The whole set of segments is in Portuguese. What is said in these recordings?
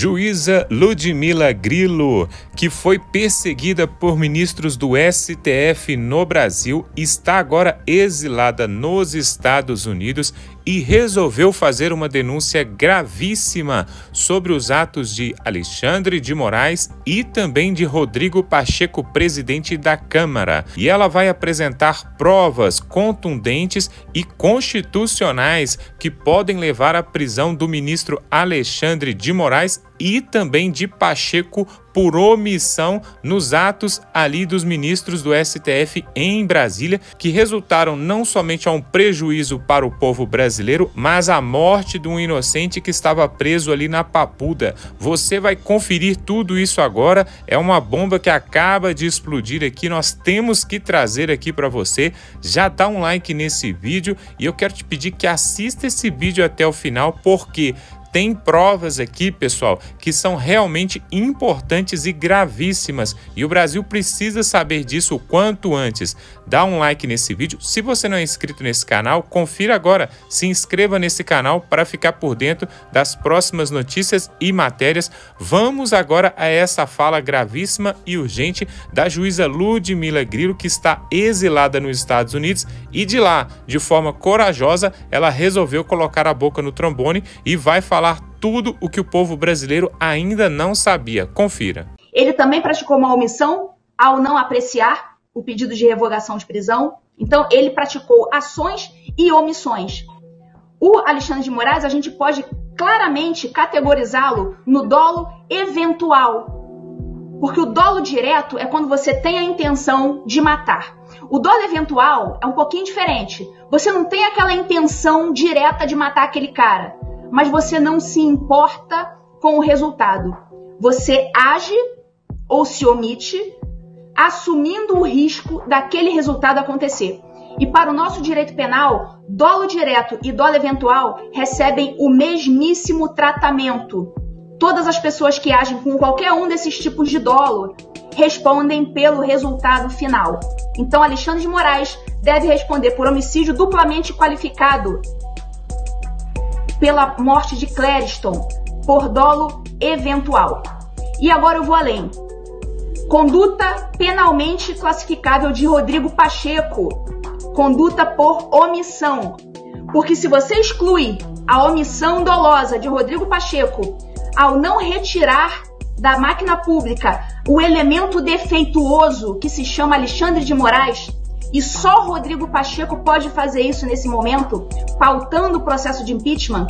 Juíza Ludmila Grillo, que foi perseguida por ministros do STF no Brasil, está agora exilada nos Estados Unidos e resolveu fazer uma denúncia gravíssima sobre os atos de Alexandre de Moraes e também de Rodrigo Pacheco, presidente da Câmara. E ela vai apresentar provas contundentes e constitucionais que podem levar à prisão do ministro Alexandre de Moraes e também de Pacheco por omissão nos atos ali dos ministros do STF em Brasília, que resultaram não somente a um prejuízo para o povo brasileiro, mas a morte de um inocente que estava preso ali na Papuda. Você vai conferir tudo isso agora. É uma bomba que acaba de explodir aqui. Nós temos que trazer aqui para você. Já dá um like nesse vídeo e eu quero te pedir que assista esse vídeo até o final, porque tem provas aqui, pessoal, que são realmente importantes e gravíssimas e o Brasil precisa saber disso o quanto antes. Dá um like nesse vídeo. Se você não é inscrito nesse canal, confira agora. Se inscreva nesse canal para ficar por dentro das próximas notícias e matérias. Vamos agora a essa fala gravíssima e urgente da juíza Ludmila Grillo, que está exilada nos Estados Unidos e de lá, de forma corajosa, ela resolveu colocar a boca no trombone e vai falar falar tudo o que o povo brasileiro ainda não sabia. Confira. Ele também praticou uma omissão ao não apreciar o pedido de revogação de prisão. Então, ele praticou ações e omissões. O Alexandre de Moraes, a gente pode claramente categorizá-lo no dolo eventual. Porque o dolo direto é quando você tem a intenção de matar. O dolo eventual é um pouquinho diferente. Você não tem aquela intenção direta de matar aquele cara mas você não se importa com o resultado. Você age ou se omite, assumindo o risco daquele resultado acontecer. E para o nosso direito penal, dolo direto e dolo eventual recebem o mesmíssimo tratamento. Todas as pessoas que agem com qualquer um desses tipos de dolo respondem pelo resultado final. Então, Alexandre de Moraes deve responder por homicídio duplamente qualificado, pela morte de Clériston, por dolo eventual. E agora eu vou além. Conduta penalmente classificável de Rodrigo Pacheco, conduta por omissão. Porque se você exclui a omissão dolosa de Rodrigo Pacheco ao não retirar da máquina pública o elemento defeituoso que se chama Alexandre de Moraes, e só Rodrigo Pacheco pode fazer isso nesse momento, pautando o processo de impeachment.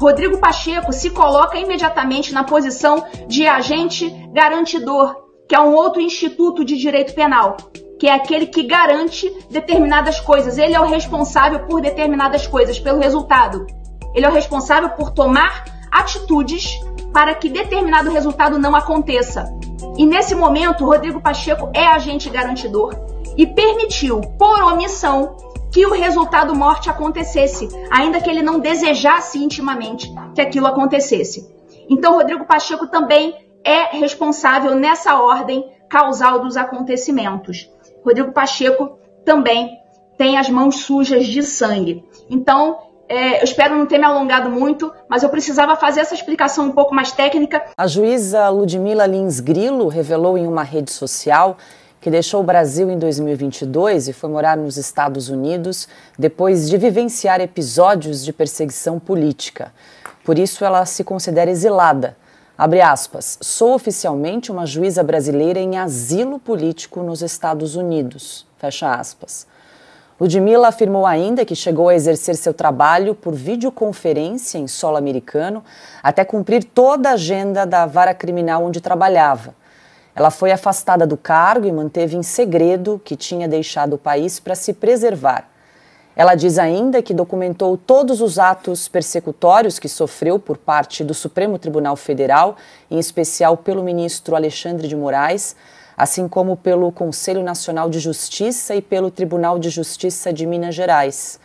Rodrigo Pacheco se coloca imediatamente na posição de agente garantidor, que é um outro instituto de direito penal, que é aquele que garante determinadas coisas. Ele é o responsável por determinadas coisas, pelo resultado. Ele é o responsável por tomar atitudes para que determinado resultado não aconteça. E nesse momento, Rodrigo Pacheco é agente garantidor e permitiu, por omissão, que o resultado morte acontecesse, ainda que ele não desejasse intimamente que aquilo acontecesse. Então, Rodrigo Pacheco também é responsável nessa ordem causal dos acontecimentos. Rodrigo Pacheco também tem as mãos sujas de sangue. Então, é, eu espero não ter me alongado muito, mas eu precisava fazer essa explicação um pouco mais técnica. A juíza Ludmila Lins Grilo revelou em uma rede social que deixou o Brasil em 2022 e foi morar nos Estados Unidos depois de vivenciar episódios de perseguição política. Por isso, ela se considera exilada. Abre aspas, sou oficialmente uma juíza brasileira em asilo político nos Estados Unidos. Fecha aspas. Ludmilla afirmou ainda que chegou a exercer seu trabalho por videoconferência em solo americano até cumprir toda a agenda da vara criminal onde trabalhava. Ela foi afastada do cargo e manteve em segredo que tinha deixado o país para se preservar. Ela diz ainda que documentou todos os atos persecutórios que sofreu por parte do Supremo Tribunal Federal, em especial pelo ministro Alexandre de Moraes, assim como pelo Conselho Nacional de Justiça e pelo Tribunal de Justiça de Minas Gerais.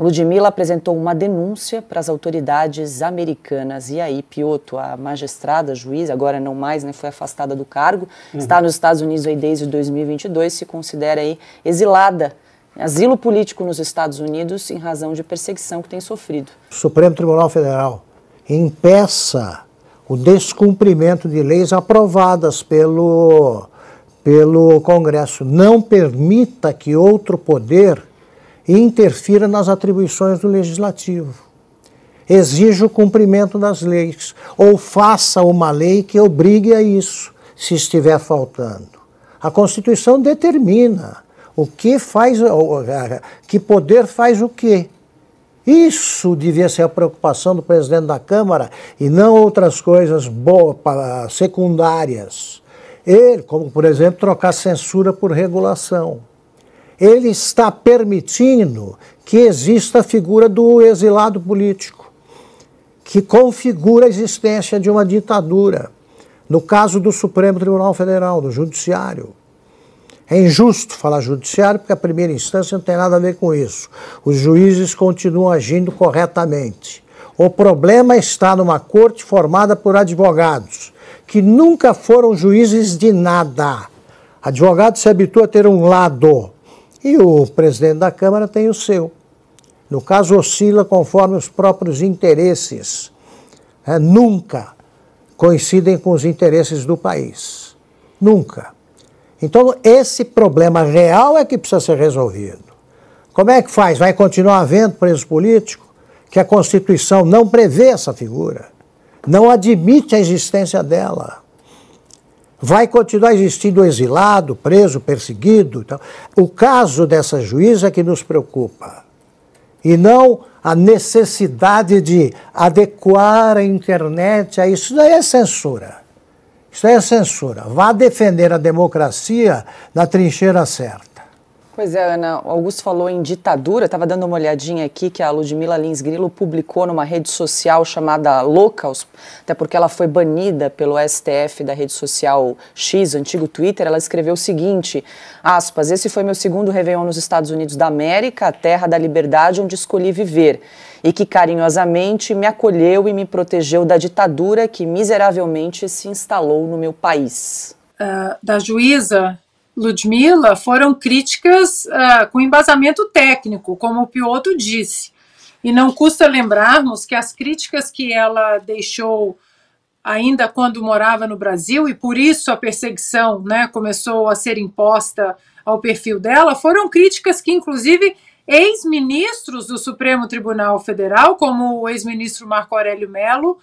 Ludmilla apresentou uma denúncia para as autoridades americanas. E aí, Pioto, a magistrada, a juiz, agora não mais, né, foi afastada do cargo, uhum. está nos Estados Unidos aí desde 2022, se considera aí exilada, asilo político nos Estados Unidos em razão de perseguição que tem sofrido. O Supremo Tribunal Federal impeça o descumprimento de leis aprovadas pelo, pelo Congresso. Não permita que outro poder e interfira nas atribuições do legislativo. Exija o cumprimento das leis, ou faça uma lei que obrigue a isso, se estiver faltando. A Constituição determina o que faz, que poder faz o quê. Isso devia ser a preocupação do presidente da Câmara e não outras coisas secundárias. Ele, como por exemplo, trocar censura por regulação ele está permitindo que exista a figura do exilado político, que configura a existência de uma ditadura. No caso do Supremo Tribunal Federal, do Judiciário. É injusto falar judiciário porque a primeira instância não tem nada a ver com isso. Os juízes continuam agindo corretamente. O problema está numa corte formada por advogados, que nunca foram juízes de nada. Advogado se habitua a ter um lado, e o presidente da Câmara tem o seu. No caso, oscila conforme os próprios interesses. É, nunca coincidem com os interesses do país. Nunca. Então, esse problema real é que precisa ser resolvido. Como é que faz? Vai continuar havendo preso político? Que a Constituição não prevê essa figura, não admite a existência dela vai continuar existindo exilado, preso, perseguido. Então, o caso dessa juíza é que nos preocupa, e não a necessidade de adequar a internet a isso. Isso daí é censura. Isso daí é censura. Vá defender a democracia na trincheira certa. Pois é, Ana, o Augusto falou em ditadura, estava dando uma olhadinha aqui que a Ludmila Lins Grilo publicou numa rede social chamada Locals, até porque ela foi banida pelo STF da rede social X, antigo Twitter, ela escreveu o seguinte, aspas, esse foi meu segundo Réveillon nos Estados Unidos da América, a terra da liberdade onde escolhi viver, e que carinhosamente me acolheu e me protegeu da ditadura que miseravelmente se instalou no meu país. Uh, da juíza Ludmilla foram críticas uh, com embasamento técnico, como o Pioto disse. E não custa lembrarmos que as críticas que ela deixou ainda quando morava no Brasil, e por isso a perseguição né, começou a ser imposta ao perfil dela, foram críticas que, inclusive, ex-ministros do Supremo Tribunal Federal, como o ex-ministro Marco Aurélio Melo,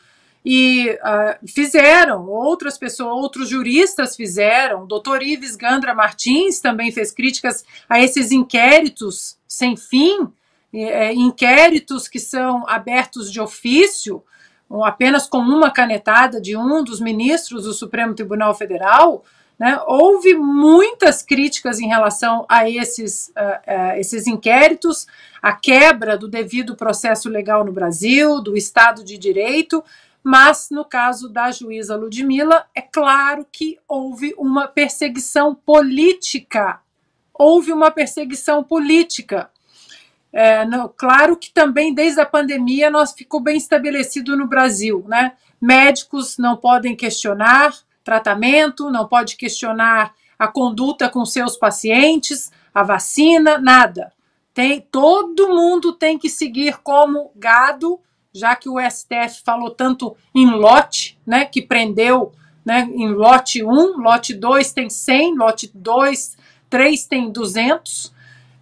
e uh, fizeram, outras pessoas, outros juristas fizeram, o doutor Ives Gandra Martins também fez críticas a esses inquéritos sem fim, é, inquéritos que são abertos de ofício, apenas com uma canetada de um dos ministros do Supremo Tribunal Federal, né, houve muitas críticas em relação a esses, uh, uh, esses inquéritos, a quebra do devido processo legal no Brasil, do Estado de Direito, mas no caso da juíza Ludmilla, é claro que houve uma perseguição política. Houve uma perseguição política. É, claro que também desde a pandemia nós ficou bem estabelecido no Brasil, né? Médicos não podem questionar tratamento, não pode questionar a conduta com seus pacientes, a vacina, nada. Tem todo mundo tem que seguir como gado já que o STF falou tanto em lote, né, que prendeu né, em lote 1, lote 2 tem 100, lote 2, 3 tem 200.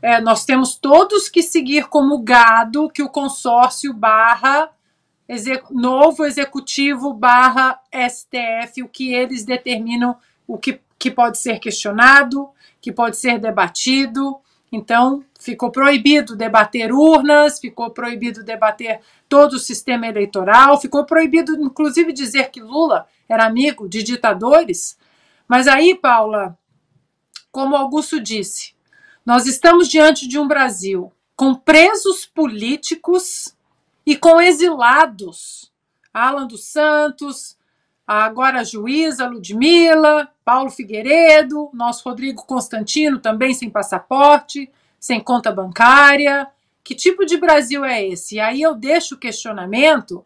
É, nós temos todos que seguir como gado que o consórcio barra exec, novo executivo barra STF, o que eles determinam, o que, que pode ser questionado, que pode ser debatido. Então, Ficou proibido debater urnas, ficou proibido debater todo o sistema eleitoral, ficou proibido, inclusive, dizer que Lula era amigo de ditadores. Mas aí, Paula, como Augusto disse, nós estamos diante de um Brasil com presos políticos e com exilados. Alan dos Santos, agora a juíza Ludmila, Paulo Figueiredo, nosso Rodrigo Constantino também sem passaporte sem conta bancária? Que tipo de Brasil é esse? E aí eu deixo o questionamento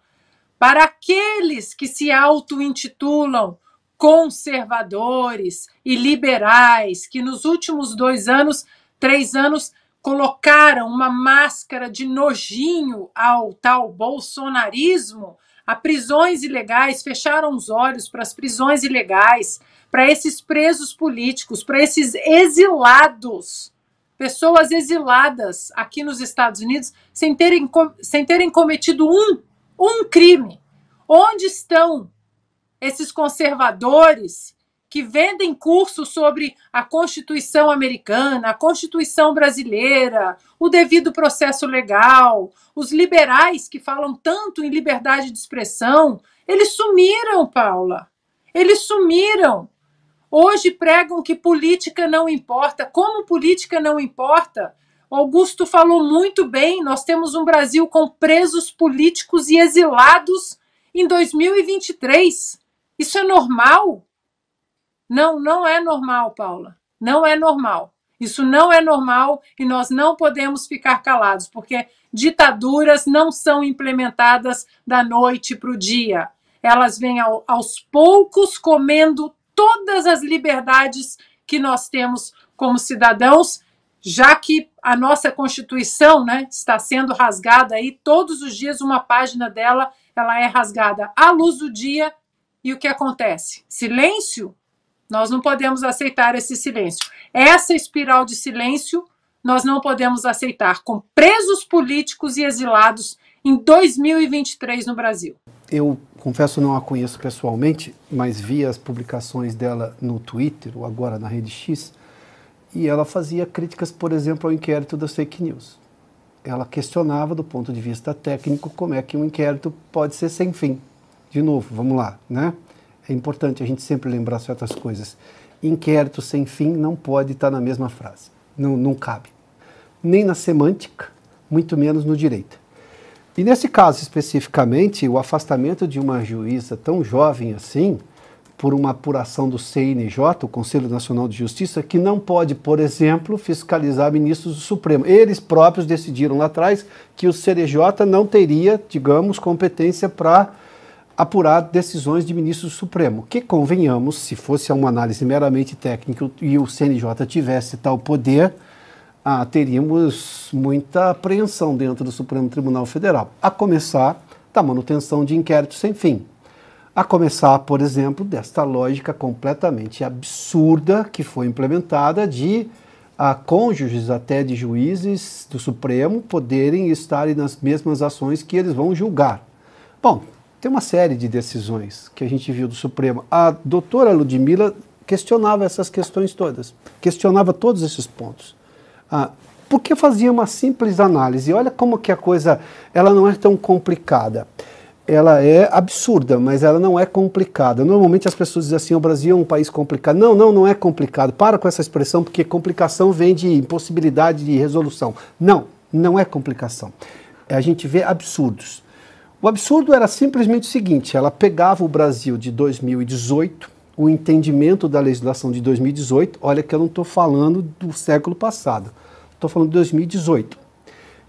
para aqueles que se auto-intitulam conservadores e liberais, que nos últimos dois anos, três anos, colocaram uma máscara de nojinho ao tal bolsonarismo, a prisões ilegais, fecharam os olhos para as prisões ilegais, para esses presos políticos, para esses exilados pessoas exiladas aqui nos Estados Unidos sem terem, sem terem cometido um, um crime. Onde estão esses conservadores que vendem cursos sobre a Constituição americana, a Constituição brasileira, o devido processo legal, os liberais que falam tanto em liberdade de expressão, eles sumiram, Paula. Eles sumiram. Hoje pregam que política não importa. Como política não importa? Augusto falou muito bem. Nós temos um Brasil com presos políticos e exilados em 2023. Isso é normal? Não, não é normal, Paula. Não é normal. Isso não é normal e nós não podemos ficar calados, porque ditaduras não são implementadas da noite para o dia. Elas vêm ao, aos poucos comendo todas as liberdades que nós temos como cidadãos, já que a nossa Constituição né, está sendo rasgada aí, todos os dias uma página dela ela é rasgada à luz do dia. E o que acontece? Silêncio? Nós não podemos aceitar esse silêncio. Essa espiral de silêncio nós não podemos aceitar com presos políticos e exilados em 2023 no Brasil. Eu confesso não a conheço pessoalmente, mas vi as publicações dela no Twitter, ou agora na Rede X, e ela fazia críticas, por exemplo, ao inquérito das fake news. Ela questionava, do ponto de vista técnico, como é que um inquérito pode ser sem fim. De novo, vamos lá, né? É importante a gente sempre lembrar certas coisas. Inquérito sem fim não pode estar na mesma frase não, não cabe. Nem na semântica, muito menos no direito. E nesse caso especificamente, o afastamento de uma juíza tão jovem assim, por uma apuração do CNJ, o Conselho Nacional de Justiça, que não pode, por exemplo, fiscalizar ministros do Supremo. Eles próprios decidiram lá atrás que o CNJ não teria, digamos, competência para apurar decisões de ministro do Supremo, que convenhamos, se fosse uma análise meramente técnica e o CNJ tivesse tal poder, ah, teríamos muita apreensão dentro do Supremo Tribunal Federal, a começar da manutenção de inquéritos sem fim. A começar, por exemplo, desta lógica completamente absurda que foi implementada de a ah, cônjuges até de juízes do Supremo poderem estar nas mesmas ações que eles vão julgar. Bom, tem uma série de decisões que a gente viu do Supremo. A doutora Ludmilla questionava essas questões todas, questionava todos esses pontos. Ah, porque fazia uma simples análise. Olha como que a coisa, ela não é tão complicada. Ela é absurda, mas ela não é complicada. Normalmente as pessoas dizem assim, o Brasil é um país complicado. Não, não, não é complicado. Para com essa expressão, porque complicação vem de impossibilidade de resolução. Não, não é complicação. A gente vê absurdos. O absurdo era simplesmente o seguinte: ela pegava o Brasil de 2018, o entendimento da legislação de 2018, olha que eu não estou falando do século passado, estou falando de 2018,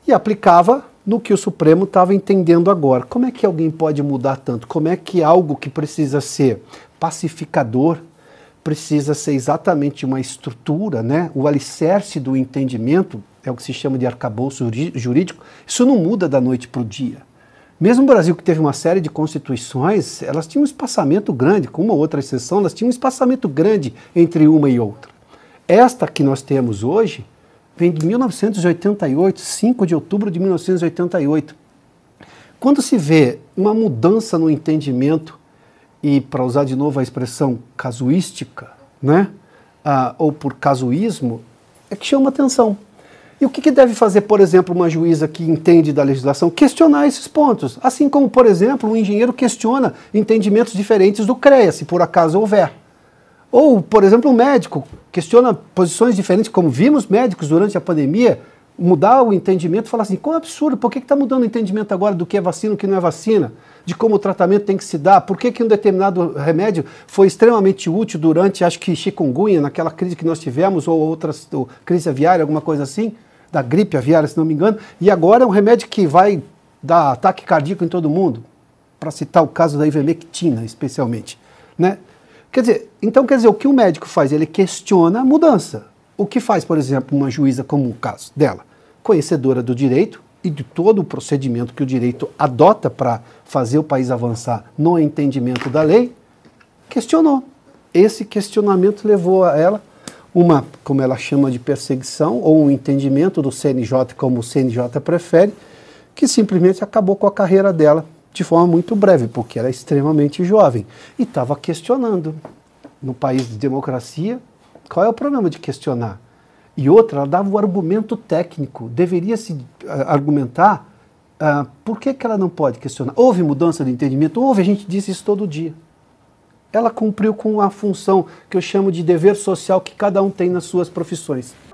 e aplicava no que o Supremo estava entendendo agora. Como é que alguém pode mudar tanto? Como é que algo que precisa ser pacificador precisa ser exatamente uma estrutura, né? o alicerce do entendimento, é o que se chama de arcabouço jurídico, isso não muda da noite para o dia. Mesmo o Brasil, que teve uma série de constituições, elas tinham um espaçamento grande, com uma outra exceção, elas tinham um espaçamento grande entre uma e outra. Esta que nós temos hoje vem de 1988, 5 de outubro de 1988. Quando se vê uma mudança no entendimento, e para usar de novo a expressão casuística, né? Ah, ou por casuísmo, é que chama atenção. E o que, que, deve fazer, por exemplo, uma juíza que entende da legislação? Questionar esses pontos. Assim como, por exemplo, um engenheiro questiona entendimentos diferentes do CREA, se por acaso houver. Ou, por exemplo, um médico questiona posições diferentes, como vimos médicos durante a pandemia, mudar o entendimento e falar assim: quão absurdo, por que está mudando o entendimento agora do que é vacina e o que não é vacina? De como o tratamento tem que se dar? Por que, que um determinado remédio foi extremamente útil durante, acho que, chikungunya, naquela crise que nós tivemos, ou outras, ou crise aviária, alguma coisa assim? da gripe aviária, se não me engano, e agora é um remédio que vai dar ataque cardíaco em todo mundo, para citar o caso da ivermectina, especialmente. Né? Quer dizer, então quer dizer, o que o médico faz? Ele questiona a mudança. O que faz, por exemplo, uma juíza como o caso dela? Conhecedora do direito e de todo o procedimento que o direito adota para fazer o país avançar no entendimento da lei, questionou. Esse questionamento levou a ela uma, como ela chama de perseguição, ou um entendimento do CNJ como o CNJ prefere, que simplesmente acabou com a carreira dela de forma muito breve, porque era extremamente jovem e estava questionando. No país de democracia, qual é o problema de questionar? E outra, ela dava o um argumento técnico, deveria se uh, argumentar uh, por que, que ela não pode questionar. Houve mudança de entendimento? Houve, a gente disse isso todo dia ela cumpriu com a função que eu chamo de dever social que cada um tem nas suas profissões.